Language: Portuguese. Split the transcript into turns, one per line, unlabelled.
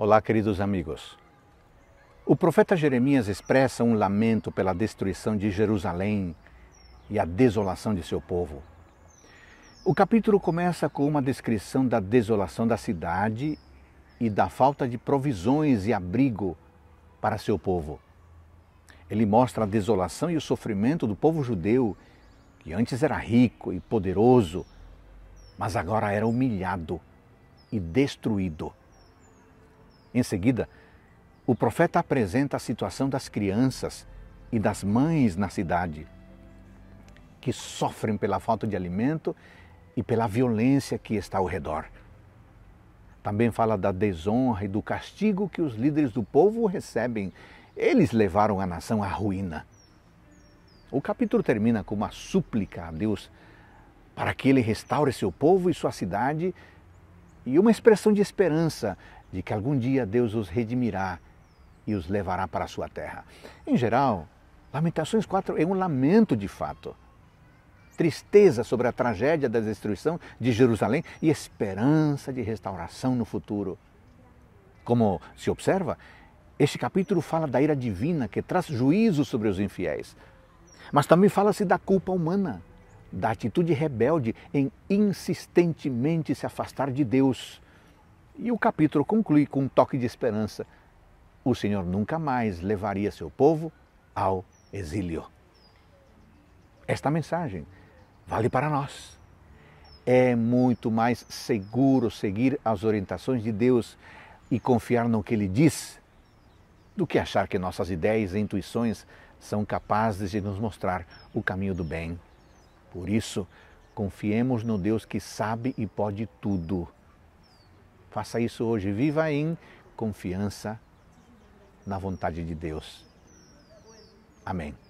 Olá, queridos amigos. O profeta Jeremias expressa um lamento pela destruição de Jerusalém e a desolação de seu povo. O capítulo começa com uma descrição da desolação da cidade e da falta de provisões e abrigo para seu povo. Ele mostra a desolação e o sofrimento do povo judeu, que antes era rico e poderoso, mas agora era humilhado e destruído. Em seguida, o profeta apresenta a situação das crianças e das mães na cidade, que sofrem pela falta de alimento e pela violência que está ao redor. Também fala da desonra e do castigo que os líderes do povo recebem. Eles levaram a nação à ruína. O capítulo termina com uma súplica a Deus para que ele restaure seu povo e sua cidade e uma expressão de esperança de que algum dia Deus os redimirá e os levará para a sua terra. Em geral, Lamentações 4 é um lamento de fato. Tristeza sobre a tragédia da destruição de Jerusalém e esperança de restauração no futuro. Como se observa, este capítulo fala da ira divina que traz juízo sobre os infiéis, mas também fala-se da culpa humana da atitude rebelde em insistentemente se afastar de Deus. E o capítulo conclui com um toque de esperança. O Senhor nunca mais levaria seu povo ao exílio. Esta mensagem vale para nós. É muito mais seguro seguir as orientações de Deus e confiar no que Ele diz do que achar que nossas ideias e intuições são capazes de nos mostrar o caminho do bem por isso, confiemos no Deus que sabe e pode tudo. Faça isso hoje, viva em confiança na vontade de Deus. Amém.